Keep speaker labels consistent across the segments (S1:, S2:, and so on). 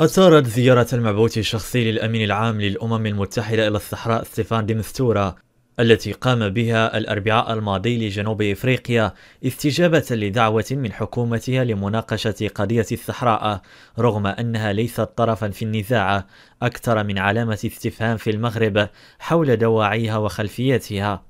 S1: أثارت زيارة المبعوث الشخصي للأمين العام للأمم المتحدة إلى الصحراء ستيفان ديمستورا التي قام بها الأربعاء الماضي لجنوب إفريقيا استجابة لدعوة من حكومتها لمناقشة قضية الصحراء رغم أنها ليست طرفا في النزاع أكثر من علامة استفهام في المغرب حول دواعيها وخلفيتها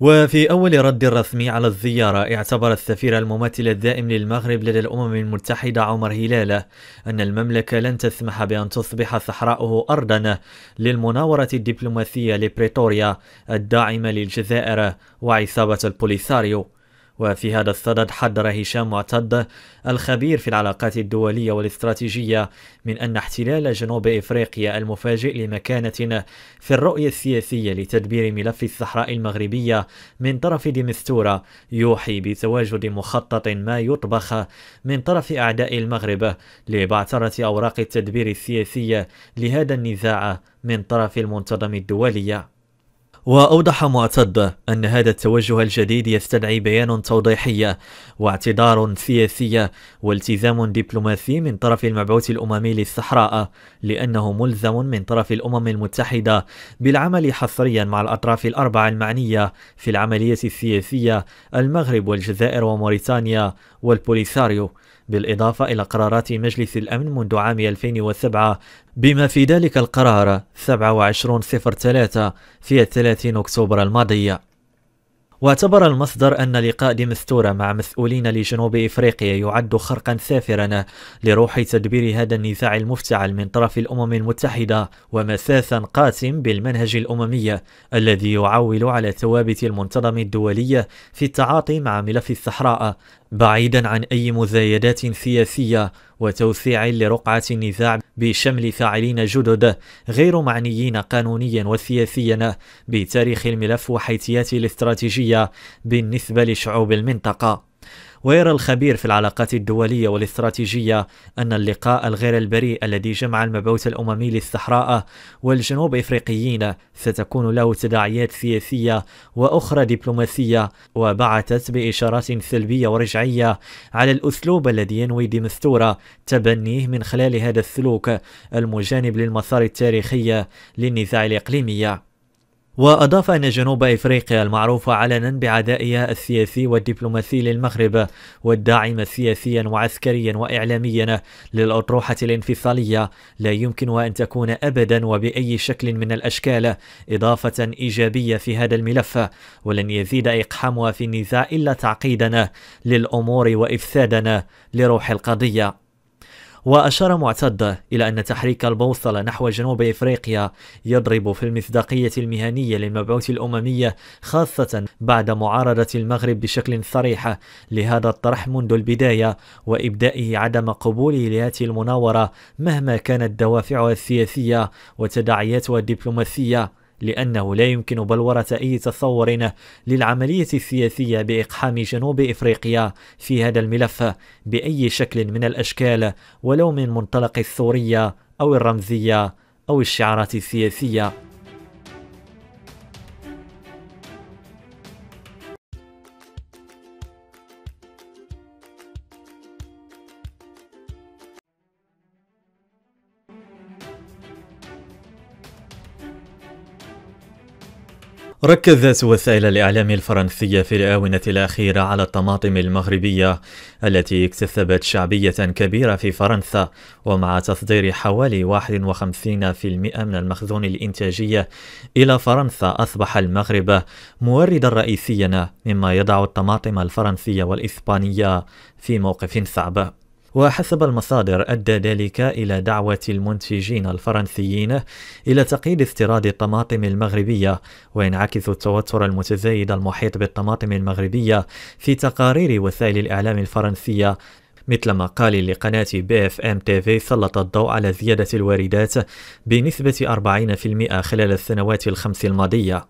S1: وفي أول رد رسمي على الزيارة اعتبر السفير الممثل الدائم للمغرب لدى الأمم المتحدة عمر هلالة أن المملكة لن تسمح بأن تصبح صحراؤه أرضا للمناورة الدبلوماسية لبريتوريا الداعمة للجزائر وعصابة البوليساريو وفي هذا الصدد حذر هشام معتض الخبير في العلاقات الدولية والاستراتيجية من أن احتلال جنوب إفريقيا المفاجئ لمكانة في الرؤية السياسية لتدبير ملف الصحراء المغربية من طرف ديمستورا يوحي بتواجد مخطط ما يطبخ من طرف أعداء المغرب لبعثرة أوراق التدبير السياسية لهذا النزاع من طرف المنتظم الدولي وأوضح معتض أن هذا التوجه الجديد يستدعي بيان توضيحي واعتذار سياسي والتزام دبلوماسي من طرف المبعوث الأممي للصحراء لأنه ملزم من طرف الأمم المتحدة بالعمل حصريا مع الأطراف الأربعة المعنية في العملية السياسية المغرب والجزائر وموريتانيا والبوليساريو بالإضافة إلى قرارات مجلس الأمن منذ عام 2007 بما في ذلك القرار 2703 في 30 أكتوبر الماضية واعتبر المصدر أن لقاء دمستورة مع مسؤولين لجنوب إفريقيا يعد خرقا سافرا لروح تدبير هذا النزاع المفتعل من طرف الأمم المتحدة ومساسا قاسم بالمنهج الأممي الذي يعول على ثوابت المنتظم الدولية في التعاطي مع ملف الصحراء بعيدا عن أي مزايدات سياسية وتوسيع لرقعة النزاع بشمل فاعلين جدد غير معنيين قانونيا وسياسيا بتاريخ الملف وحيثياته الاستراتيجية بالنسبة لشعوب المنطقة ويرى الخبير في العلاقات الدولية والاستراتيجية أن اللقاء الغير البريء الذي جمع المبعوث الأممي للصحراء والجنوب إفريقيين ستكون له تداعيات سياسية وأخرى دبلوماسية وبعثت بإشارات سلبية ورجعية على الأسلوب الذي ينوي ديمستورا تبنيه من خلال هذا السلوك المجانب للمسار التاريخي للنزاع الإقليمي وأضاف أن جنوب إفريقيا المعروفة علنا بعدائها السياسي والدبلوماسي للمغرب والداعمة سياسيا وعسكريا وإعلاميا للأطروحة الانفصالية لا يمكن أن تكون أبدا وبأي شكل من الأشكال إضافة إيجابية في هذا الملف ولن يزيد إقحامها في النزاع إلا تعقيدا للأمور وإفسادا لروح القضية وأشار معتد إلى أن تحريك البوصلة نحو جنوب إفريقيا يضرب في المصداقية المهنية للمبعوث الأممية خاصة بعد معارضة المغرب بشكل صريح لهذا الطرح منذ البداية وإبدائه عدم قبوله لهذه المناورة مهما كانت دوافعها السياسية وتداعياتها الدبلوماسية لأنه لا يمكن بلورة أي تصور للعملية السياسية بإقحام جنوب إفريقيا في هذا الملف بأي شكل من الأشكال ولو من منطلق الثورية أو الرمزية أو الشعارات السياسية ركزت وسائل الإعلام الفرنسية في الآونة الأخيرة على الطماطم المغربية التي اكتسبت شعبية كبيرة في فرنسا ومع تصدير حوالي 51% من المخزون الإنتاجية إلى فرنسا أصبح المغرب موردا رئيسيا مما يضع الطماطم الفرنسية والإسبانية في موقف صعب وحسب المصادر أدى ذلك إلى دعوة المنتجين الفرنسيين إلى تقييد استيراد الطماطم المغربية وينعكس التوتر المتزايد المحيط بالطماطم المغربية في تقارير وسائل الإعلام الفرنسية مثل مقال لقناة بي اف ام تي في سلط الضوء على زيادة الواردات بنسبة 40% خلال السنوات الخمس الماضية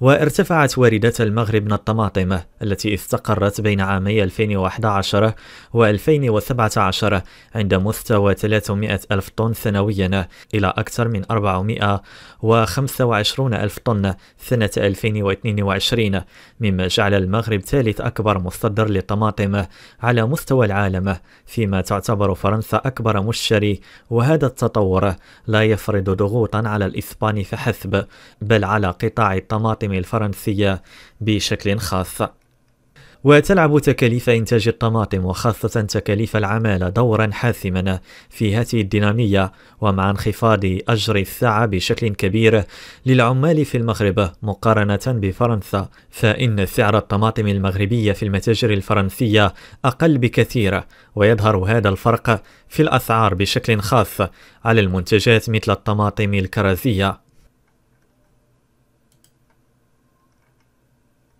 S1: وارتفعت واردة المغرب من الطماطم التي استقرت بين عامي 2011 و 2017 عند مستوى 300 ألف طن سنويا إلى أكثر من 425 ألف طن سنة 2022 مما جعل المغرب ثالث أكبر مصدر للطماطم على مستوى العالم فيما تعتبر فرنسا أكبر مشتري وهذا التطور لا يفرض ضغوطا على الإسبان فحسب بل على قطاع الطماطم المقدم الفرنسية بشكل خاص وتلعب تكاليف إنتاج الطماطم وخاصة تكاليف العمالة دورا حاسما في هذه الدينامية ومع انخفاض أجر الساعة بشكل كبير للعمال في المغرب مقارنة بفرنسا فإن سعر الطماطم المغربية في المتاجر الفرنسية أقل بكثير ويظهر هذا الفرق في الأسعار بشكل خاص على المنتجات مثل الطماطم الكرزية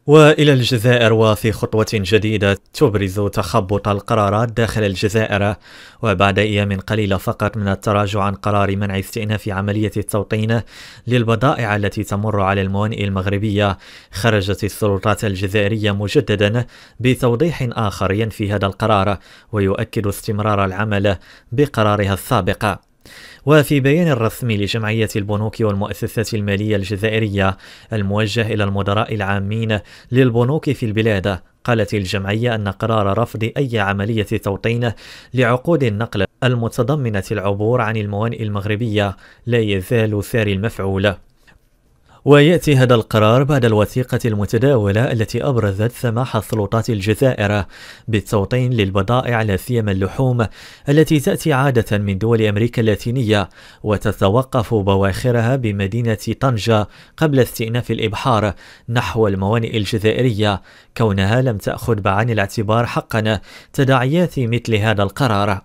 S1: والى الجزائر وفي خطوه جديده تبرز تخبط القرارات داخل الجزائر وبعد ايام قليله فقط من التراجع عن قرار منع استئناف عمليه التوطين للبضائع التي تمر على الموانئ المغربيه خرجت السلطات الجزائريه مجددا بتوضيح اخر ينفي هذا القرار ويؤكد استمرار العمل بقرارها السابق وفي بيان رسمي لجمعية البنوك والمؤسسات المالية الجزائرية الموجه إلى المدراء العامين للبنوك في البلاد قالت الجمعية أن قرار رفض أي عملية توطين لعقود النقل المتضمنة العبور عن الموانئ المغربية لا يزال ساري المفعول ويأتي هذا القرار بعد الوثيقة المتداولة التي أبرزت سماح السلطات الجزائر بالتوطين للبضائع لا سيما اللحوم التي تأتي عادة من دول أمريكا اللاتينية وتتوقف بواخرها بمدينة طنجة قبل استئناف الإبحار نحو الموانئ الجزائرية كونها لم تأخذ بعين الاعتبار حقا تداعيات مثل هذا القرار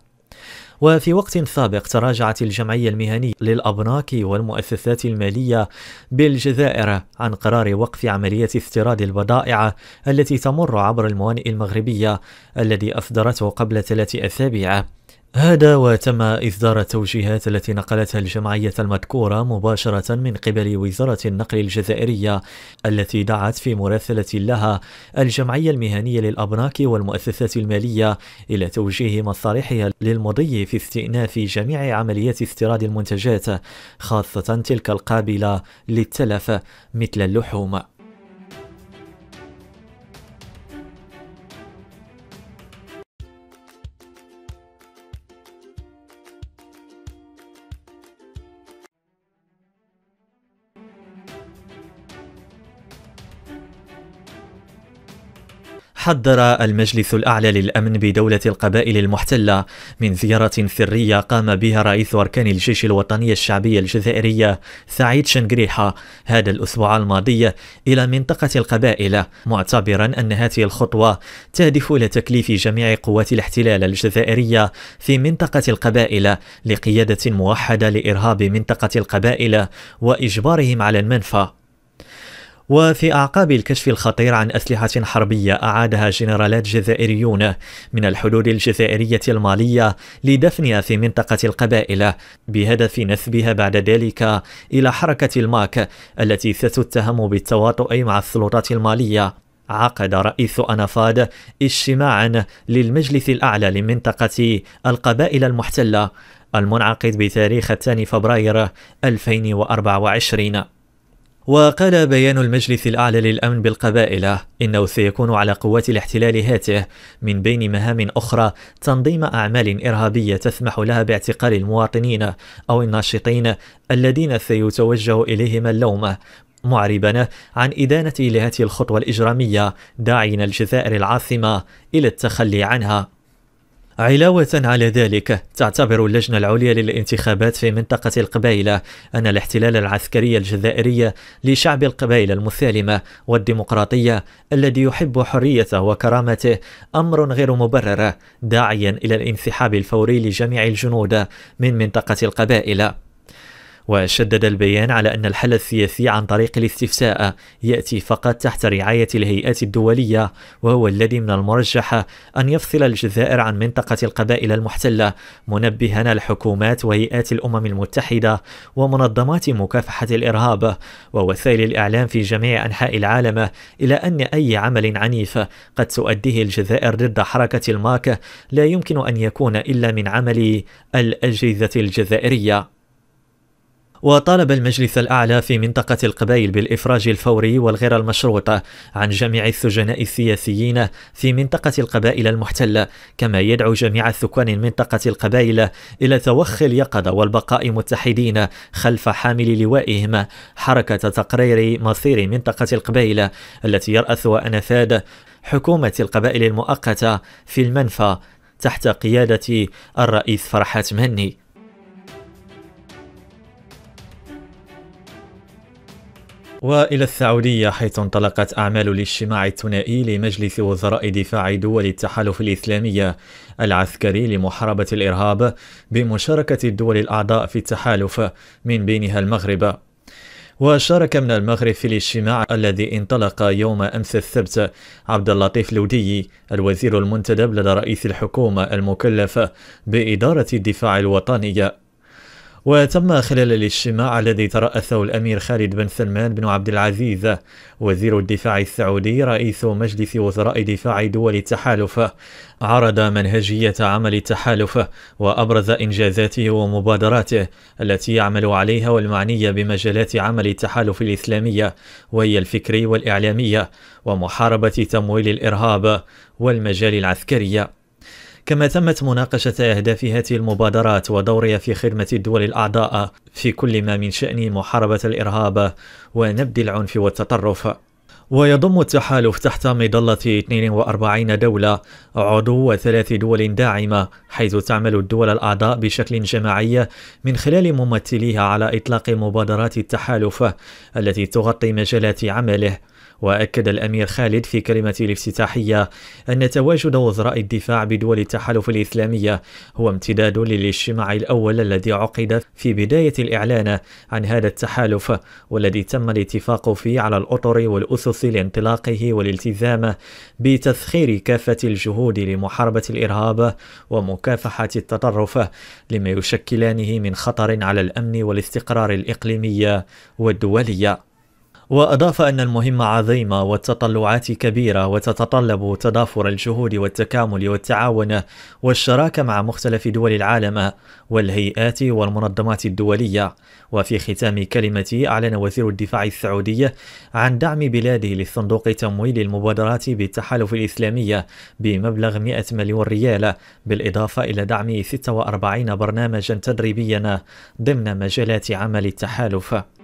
S1: وفي وقت سابق تراجعت الجمعية المهنية للأبناك والمؤسسات المالية بالجزائر عن قرار وقف عملية استيراد البضائع التي تمر عبر الموانئ المغربية الذي أصدرته قبل ثلاث أسابيع هذا وتم إصدار التوجيهات التي نقلتها الجمعية المذكورة مباشرة من قبل وزارة النقل الجزائرية التي دعت في مراسلة لها الجمعية المهنية للأبناك والمؤسسات المالية إلى توجيه مصالحها للمضي في استئناف جميع عمليات استيراد المنتجات خاصة تلك القابلة للتلف مثل اللحوم حذر المجلس الأعلى للأمن بدولة القبائل المحتلة من زيارة سرية قام بها رئيس أركان الجيش الوطني الشعبي الجزائرية سعيد شنقريحة هذا الأسبوع الماضي إلى منطقة القبائل معتبرا أن هذه الخطوة تهدف إلى تكليف جميع قوات الاحتلال الجزائرية في منطقة القبائل لقيادة موحدة لإرهاب منطقة القبائل وإجبارهم على المنفى وفي أعقاب الكشف الخطير عن أسلحة حربية أعادها جنرالات جزائريون من الحدود الجزائرية المالية لدفنها في منطقة القبائل بهدف نسبها بعد ذلك إلى حركة الماك التي ستتهم بالتواطؤ مع السلطات المالية عقد رئيس أنافاد اجتماعا للمجلس الأعلى لمنطقة القبائل المحتلة المنعقد بتاريخ الثاني فبراير 2024 وقال بيان المجلس الأعلى للأمن بالقبائل إنه سيكون على قوات الاحتلال هاته من بين مهام أخرى تنظيم أعمال إرهابية تسمح لها باعتقال المواطنين أو الناشطين الذين سيتوجه إليهم اللوم معربا عن إدانة لهذه الخطوة الإجرامية داعين الجزائر العاصمة إلى التخلي عنها علاوة على ذلك تعتبر اللجنة العليا للانتخابات في منطقة القبائل أن الاحتلال العسكري الجزائري لشعب القبائل المسالمة والديمقراطية الذي يحب حريته وكرامته أمر غير مبرر داعيا إلى الانسحاب الفوري لجميع الجنود من منطقة القبائل وشدد البيان على أن الحل السياسي عن طريق الاستفساء يأتي فقط تحت رعاية الهيئات الدولية وهو الذي من المرجح أن يفصل الجزائر عن منطقة القبائل المحتلة منبها الحكومات وهيئات الأمم المتحدة ومنظمات مكافحة الإرهاب ووسائل الإعلام في جميع أنحاء العالم إلى أن أي عمل عنيف قد تؤديه الجزائر ضد حركة الماك لا يمكن أن يكون إلا من عمل الأجهزة الجزائرية وطالب المجلس الأعلى في منطقة القبائل بالإفراج الفوري والغير المشروط عن جميع السجناء السياسيين في منطقة القبائل المحتلة كما يدعو جميع سكان منطقة القبائل إلى توخي اليقظة والبقاء متحدين خلف حامل لوائهم حركة تقرير مصير منطقة القبائل التي يرأسها أنفاد حكومة القبائل المؤقتة في المنفى تحت قيادة الرئيس فرحات مهني وإلى السعودية حيث انطلقت أعمال الاجتماع الثنائي لمجلس وزراء دفاع دول التحالف الإسلامية العسكري لمحاربة الإرهاب بمشاركة الدول الأعضاء في التحالف من بينها المغرب وشارك من المغرب في الاجتماع الذي انطلق يوم أمس السبت عبد اللطيف لودي الوزير المنتدب لدى رئيس الحكومة المكلف بإدارة الدفاع الوطنيه وتم خلال الاجتماع الذي ترأسه الأمير خالد بن سلمان بن عبد العزيز وزير الدفاع السعودي رئيس مجلس وزراء دفاع دول التحالف عرض منهجية عمل التحالف وأبرز إنجازاته ومبادراته التي يعمل عليها والمعنية بمجالات عمل التحالف الإسلامية وهي الفكري والإعلامية ومحاربة تمويل الإرهاب والمجال العسكري كما تمت مناقشة أهداف هذه المبادرات ودورها في خدمة الدول الأعضاء في كل ما من شأن محاربة الإرهاب ونبذ العنف والتطرف ويضم التحالف تحت مظلة 42 دولة عضو وثلاث دول داعمة حيث تعمل الدول الأعضاء بشكل جماعي من خلال ممثليها على إطلاق مبادرات التحالف التي تغطي مجالات عمله وأكد الأمير خالد في كلمته الافتتاحية أن تواجد وزراء الدفاع بدول التحالف الإسلامية هو امتداد للاجتماع الأول الذي عقد في بداية الإعلان عن هذا التحالف والذي تم الاتفاق فيه على الأطر والأسس لانطلاقه والالتزام بتسخير كافة الجهود لمحاربة الإرهاب ومكافحة التطرف لما يشكلانه من خطر على الأمن والاستقرار الإقليمي والدولي وأضاف أن المهمة عظيمة والتطلعات كبيرة وتتطلب تضافر الجهود والتكامل والتعاون والشراكة مع مختلف دول العالم والهيئات والمنظمات الدولية وفي ختام كلمته أعلن وزير الدفاع السعودي عن دعم بلاده للصندوق تمويل المبادرات بالتحالف الإسلامي بمبلغ 100 مليون ريال بالإضافة إلى دعم 46 برنامجا تدريبيا ضمن مجالات عمل التحالف